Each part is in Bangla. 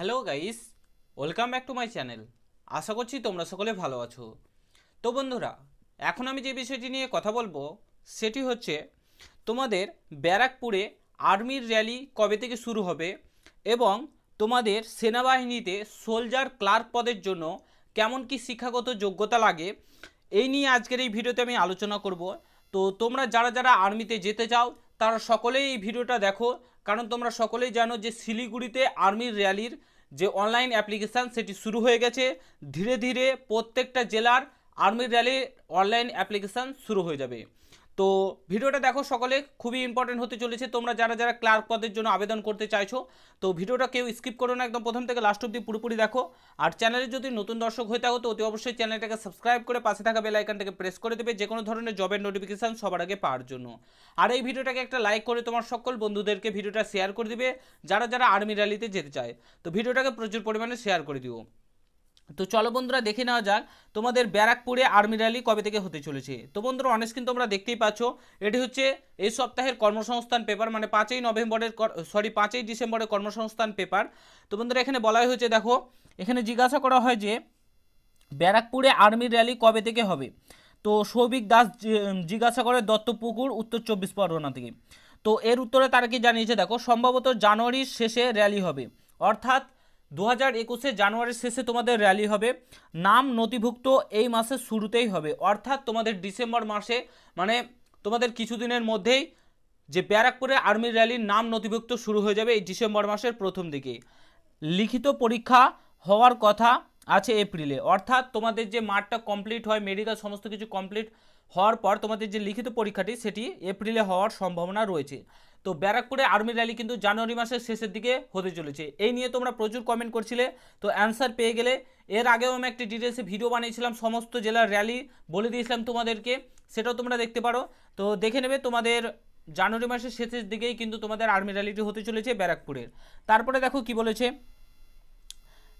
hello guys welcome back to my channel আশা করছি তোমরা সকলে ভালো আছো তো বন্ধুরা এখন আমি যে বিষয়টি নিয়ে কথা বলবো সেটি হচ্ছে তোমাদের ব্যারাকপুরে আর্মির র্যালি কবে থেকে শুরু হবে এবং তোমাদের সেনাবাহিনীতে সোলজার ক্লার্ক পদের জন্য কেমন কি শিক্ষাগত যোগ্যতা লাগে এই নিয়ে আজকের এই ভিডিওতে আমি আলোচনা করব তো তোমরা যারা যারা আর্মিতে যেতে চাও তারা সকলেই এই ভিডিওটা দেখো কারণ তোমরা সকলেই জানো যে শিলিগুড়িতে আর্মির র্যালির যে অনলাইন অ্যাপ্লিকেশান সেটি শুরু হয়ে গেছে ধীরে ধীরে প্রত্যেকটা জেলার আর্মির র্যালির অনলাইন অ্যাপ্লিকেশান শুরু হয়ে যাবে তো ভিডিওটা দেখো সকলে খুবই ইম্পর্টেন্ট হতে চলেছে তোমরা যারা যারা ক্লার্ক পদের জন্য আবেদন করতে চাইছো তো ভিডিওটা কেউ স্কিপ করো না একদম প্রথম থেকে লাস্ট অব্দি পুরোপুরি দেখো আর চ্যানেলে যদি নতুন দর্শক হয়ে থাকো তো অতি অবশ্যই চ্যানেলটাকে সাবস্ক্রাইব করে পাশে থাকা বেল আইকনটাকে প্রেস করে দেবে যে কোনো ধরনের জবের নোটিফিকেশান সবার আগে পাওয়ার জন্য আর এই ভিডিওটাকে একটা লাইক করে তোমার সকল বন্ধুদেরকে ভিডিওটা শেয়ার করে দিবে যারা যারা আর্মি র্যালিতে যেতে চায় তো ভিডিওটাকে প্রচুর পরিমাণে শেয়ার করে দিও তো চলো বন্ধুরা দেখে নেওয়া যাক তোমাদের ব্যারাকপুরে আর্মি র্যালি কবে থেকে হতে চলেছে তো বন্ধুরা অনেক স্ক্রিন তোমরা দেখতেই পাচ্ছ এটি হচ্ছে এই সপ্তাহের কর্মসংস্থান পেপার মানে পাঁচই নভেম্বরের সরি পাঁচই ডিসেম্বরের কর্মসংস্থান পেপার তো বন্ধুরা এখানে বলা হয়েছে দেখো এখানে জিজ্ঞাসা করা হয় যে ব্যারাকপুরে আর্মি র্যালি কবে থেকে হবে তো সৌভিক দাস জিজ্ঞাসা করে দত্তপুকুর উত্তর চব্বিশ পরগনা থেকে তো এর উত্তরে তারা কি জানিয়েছে দেখো সম্ভবত জানুয়ারির শেষে র্যালি হবে অর্থাৎ দু হাজার একুশে জানুয়ারির শেষে তোমাদের র্যালি হবে নাম নথিভুক্ত এই মাসের শুরুতেই হবে অর্থাৎ তোমাদের ডিসেম্বর মাসে মানে তোমাদের কিছুদিনের মধ্যেই যে ব্যারাকপুরে আর্মির র্যালির নাম নথিভুক্ত শুরু হয়ে যাবে এই ডিসেম্বর মাসের প্রথম দিকে লিখিত পরীক্ষা হওয়ার কথা আছে এপ্রিলে অর্থাৎ তোমাদের যে মাঠটা কমপ্লিট হয় মেডিকেল সমস্ত কিছু কমপ্লিট হওয়ার পর তোমাদের যে লিখিত পরীক্ষাটি সেটি এপ্রিলে হওয়ার সম্ভাবনা রয়েছে তো ব্যারাকপুরে আর্মি র্যালি কিন্তু জানুয়ারি মাসের শেষের দিকে হতে চলেছে এই নিয়ে তোমরা প্রচুর কমেন্ট করছিলে তো অ্যান্সার পেয়ে গেলে এর আগেও আমি একটি ডিটেলসে ভিডিও বানিয়েছিলাম সমস্ত জেলার র্যালি বলে দিয়েছিলাম তোমাদেরকে সেটাও তোমরা দেখতে পারো তো দেখে নেবে তোমাদের জানুয়ারি মাসের শেষের দিকেই কিন্তু তোমাদের আর্মি র্যালিটি হতে চলেছে ব্যারাকপুরের তারপরে দেখো কি বলেছে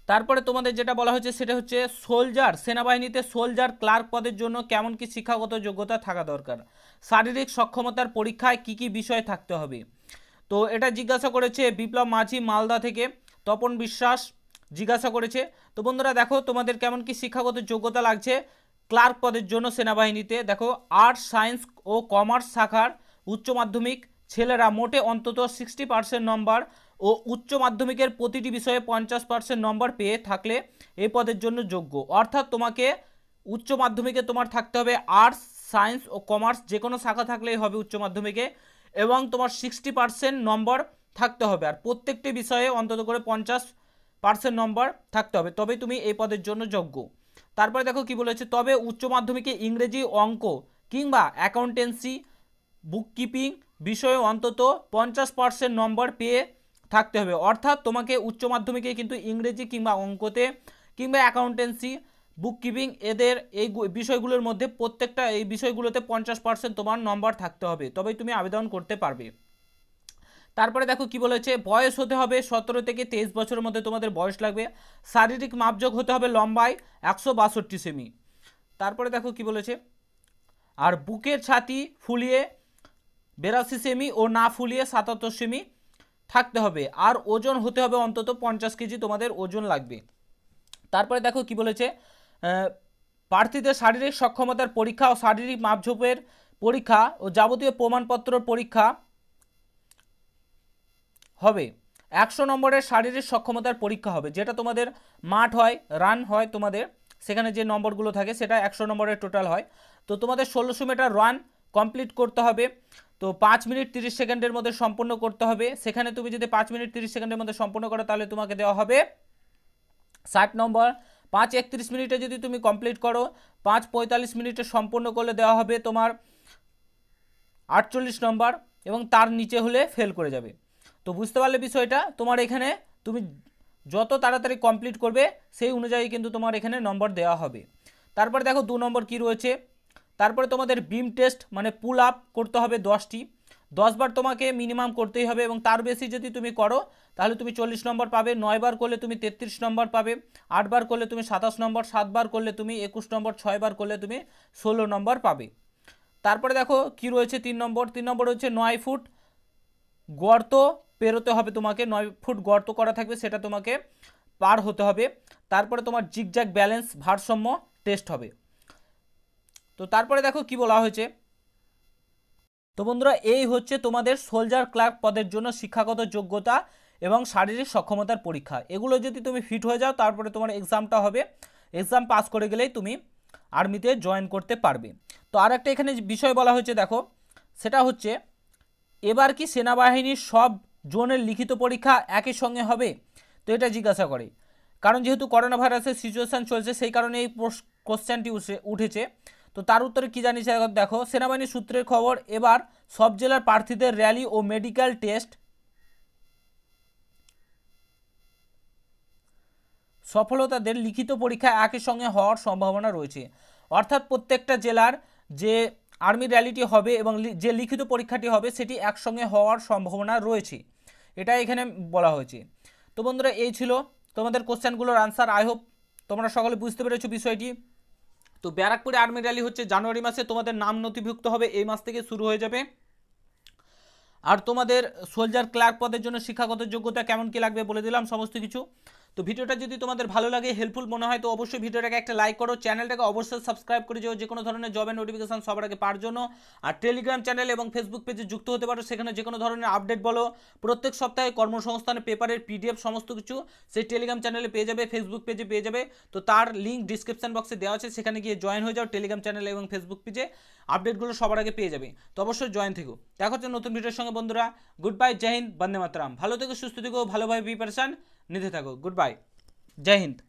তারপরে তোমাদের যেটা বলা হয়েছে সেটা হচ্ছে সোলজার সেনাবাহিনীতে সোলজার ক্লার্ক পদের জন্য কেমন কি শিক্ষাগত যোগ্যতা থাকা দরকার শারীরিক সক্ষমতার পরীক্ষায় কি কি বিষয় থাকতে হবে তো এটা জিজ্ঞাসা করেছে বিপ্লব মাঝি মালদা থেকে তপন বিশ্বাস জিজ্ঞাসা করেছে তো বন্ধুরা দেখো তোমাদের কেমন কি শিক্ষাগত যোগ্যতা লাগছে ক্লার্ক পদের জন্য সেনাবাহিনীতে দেখো আর্টস সায়েন্স ও কমার্স শাখার উচ্চ মাধ্যমিক ছেলেরা মোটে অন্তত সিক্সটি পার্সেন্ট নম্বর ও উচ্চ মাধ্যমিকের প্রতিটি বিষয়ে পঞ্চাশ পার্সেন্ট নম্বর পেয়ে থাকলে এই পদের জন্য যোগ্য অর্থাৎ তোমাকে উচ্চ মাধ্যমিকে তোমার থাকতে হবে আর্টস সায়েন্স ও কমার্স যে কোনো শাখা থাকলেই হবে উচ্চ মাধ্যমিকে এবং তোমার সিক্সটি পার্সেন্ট নম্বর থাকতে হবে আর প্রত্যেকটি বিষয়ে অন্তত করে পঞ্চাশ পার্সেন্ট নম্বর থাকতে হবে তবে তুমি এই পদের জন্য যোগ্য তারপরে দেখো কি বলেছে তবে উচ্চ মাধ্যমিকে ইংরেজি অঙ্ক কিংবা অ্যাকাউন্টেন্সি বুক কিপিং বিষয়ে অন্তত পঞ্চাশ পার্সেন্ট নম্বর পেয়ে থাকতে হবে অর্থাৎ তোমাকে উচ্চ মাধ্যমিকে কিন্তু ইংরেজি কিংবা অঙ্কতে কিংবা অ্যাকাউন্টেন্সি বুক কিপিং এদের এই বিষয়গুলোর মধ্যে প্রত্যেকটা এই বিষয়গুলোতে পঞ্চাশ পার্সেন্ট তোমার নম্বর থাকতে হবে তবেই তুমি আবেদন করতে পারবে তারপরে দেখো কি বলেছে বয়স হতে হবে সতেরো থেকে তেইশ বছরের মধ্যে তোমাদের বয়স লাগবে শারীরিক মাপযোগ হতে হবে লম্বায় একশো বাষট্টি সেমি তারপরে দেখো কি বলেছে আর বুকের ছাতি ফুলিয়ে বেরাশি সেমি ও না ফুলিয়ে সাতাত্তর সেমি থাকতে হবে আর ওজন হতে হবে অন্তত পঞ্চাশ কেজি তোমাদের ওজন লাগবে তারপরে দেখো কি বলেছে প্রার্থীদের শারীরিক সক্ষমতার পরীক্ষা ও শারীরিক মাপঝোপের পরীক্ষা ও যাবতীয় প্রমাণপত্র পরীক্ষা হবে একশো নম্বরের শারীরিক সক্ষমতার পরীক্ষা হবে যেটা তোমাদের মাঠ হয় রান হয় তোমাদের সেখানে যে নম্বরগুলো থাকে সেটা একশো নম্বরের টোটাল হয় তো তোমাদের ষোলোশো মিটার রান কমপ্লিট করতে হবে তো পাঁচ মিনিট তিরিশ সেকেন্ডের মধ্যে সম্পূর্ণ করতে হবে সেখানে তুমি যদি পাঁচ মিনিট তিরিশ সেকেন্ডের মধ্যে সম্পূর্ণ করো তাহলে তোমাকে দেওয়া হবে ষাট নম্বর পাঁচ একত্রিশ মিনিটে যদি তুমি কমপ্লিট করো পাঁচ পঁয়তাল্লিশ মিনিটে সম্পূর্ণ করলে দেওয়া হবে তোমার আটচল্লিশ নম্বর এবং তার নিচে হলে ফেল করে যাবে তো বুঝতে পারলে বিষয়টা তোমার এখানে তুমি যত তাড়াতাড়ি কমপ্লিট করবে সেই অনুযায়ী কিন্তু তোমার এখানে নম্বর দেওয়া হবে তারপর দেখো দু নম্বর কি রয়েছে তারপরে তোমাদের বিম টেস্ট মানে পুল আপ করতে হবে দশটি দশবার তোমাকে মিনিমাম করতেই হবে এবং তার বেশি যদি তুমি করো তাহলে তুমি চল্লিশ নম্বর পাবে নয়বার করলে তুমি তেত্রিশ নম্বর পাবে আটবার করলে তুমি সাতাশ নম্বর সাতবার করলে তুমি একুশ নম্বর ছয়বার করলে তুমি ষোলো নম্বর পাবে তারপরে দেখো কি রয়েছে তিন নম্বর তিন নম্বর হচ্ছে নয় ফুট গর্ত পেরোতে হবে তোমাকে নয় ফুট গর্ত করা থাকবে সেটা তোমাকে পার হতে হবে তারপরে তোমার জিগজ্যাগ ব্যালেন্স ভারসাম্য টেস্ট হবে তো তারপরে দেখো কি বলা হয়েছে তো বন্ধুরা এই হচ্ছে তোমাদের সোলজার ক্লার্ক পদের জন্য শিক্ষাগত যোগ্যতা এবং শারীরিক সক্ষমতার পরীক্ষা এগুলো যদি তুমি ফিট হয়ে যাও তারপরে তোমার এক্সামটা হবে এক্সাম পাস করে গেলেই তুমি আর্মিতে জয়েন করতে পারবে তো আর একটা এখানে বিষয় বলা হয়েছে দেখো সেটা হচ্ছে এবার কি সেনাবাহিনীর সব জোনের লিখিত পরীক্ষা একই সঙ্গে হবে তো এটা জিজ্ঞাসা করে কারণ যেহেতু করোনা ভাইরাসের সিচুয়েশান চলছে সেই কারণে এই কোশ্চেনটি উঠেছে তো তার উত্তরে কী জানিয়েছে দেখো সেনাবাহিনী সূত্রের খবর এবার সব জেলার প্রার্থীদের র্যালি ও মেডিকেল টেস্ট সফলতাদের লিখিত পরীক্ষা একই সঙ্গে হওয়ার সম্ভাবনা রয়েছে অর্থাৎ প্রত্যেকটা জেলার যে আর্মি র্যালিটি হবে এবং যে লিখিত পরীক্ষাটি হবে সেটি একসঙ্গে হওয়ার সম্ভাবনা রয়েছে এটা এখানে বলা হয়েছে তো বন্ধুরা এই ছিল তোমাদের কোশ্চেনগুলোর আনসার আই হোপ তোমরা সকলে বুঝতে পেরেছো বিষয়টি তো ব্যারাকপুরে আর্মি র্যালি হচ্ছে জানুয়ারি মাসে তোমাদের নাম নথিভুক্ত হবে এই মাস থেকে শুরু হয়ে যাবে আর তোমাদের সোলজার ক্লার্ক পদের জন্য শিক্ষাগত যোগ্যতা কেমন কি লাগবে বলে দিলাম সমস্ত কিছু তো ভিডিওটা যদি তোমাদের ভালো লাগে হেল্পফুল মনে হয় তো অবশ্যই ভিডিওটাকে একটা লাইক করো চ্যানেলটাকে অবশ্যই সাবস্ক্রাইব করে যেও যে কোনো ধরনের জবের নোটিফিকেশান সবার আগে পাওয়ার জন্য আর টেলিগ্রাম চ্যানেল এবং ফেসবুক পেজে যুক্ত হতে পারো সেখানে যে কোনো ধরনের আপডেট বলো প্রত্যেক সপ্তাহে কর্মসংস্থানের পেপারের পিডিএফ সমস্ত কিছু সেই টেলিগ্রাম চ্যানেলে পেয়ে যাবে ফেসবুক পেজে পেয়ে যাবে তো তার লিঙ্ক ডিসক্রিপশান বক্সে দেওয়া আছে সেখানে গিয়ে জয়েন হয়ে যাও টেলিগ্রাম চ্যানেল এবং ফেসবুক পেজে আপডেটগুলো সবার আগে পেয়ে যাবে তো অবশ্যই জয়েন থেকো দেখো হচ্ছে নতুন ভিডিওর সঙ্গে বন্ধুরা গুড বাই জয় হিন্দ বন্দে মাতরাম ভালো থেকো সুস্থ থেকো ভালোভাবে preparation Nidhi Thakur good bye जय हिंद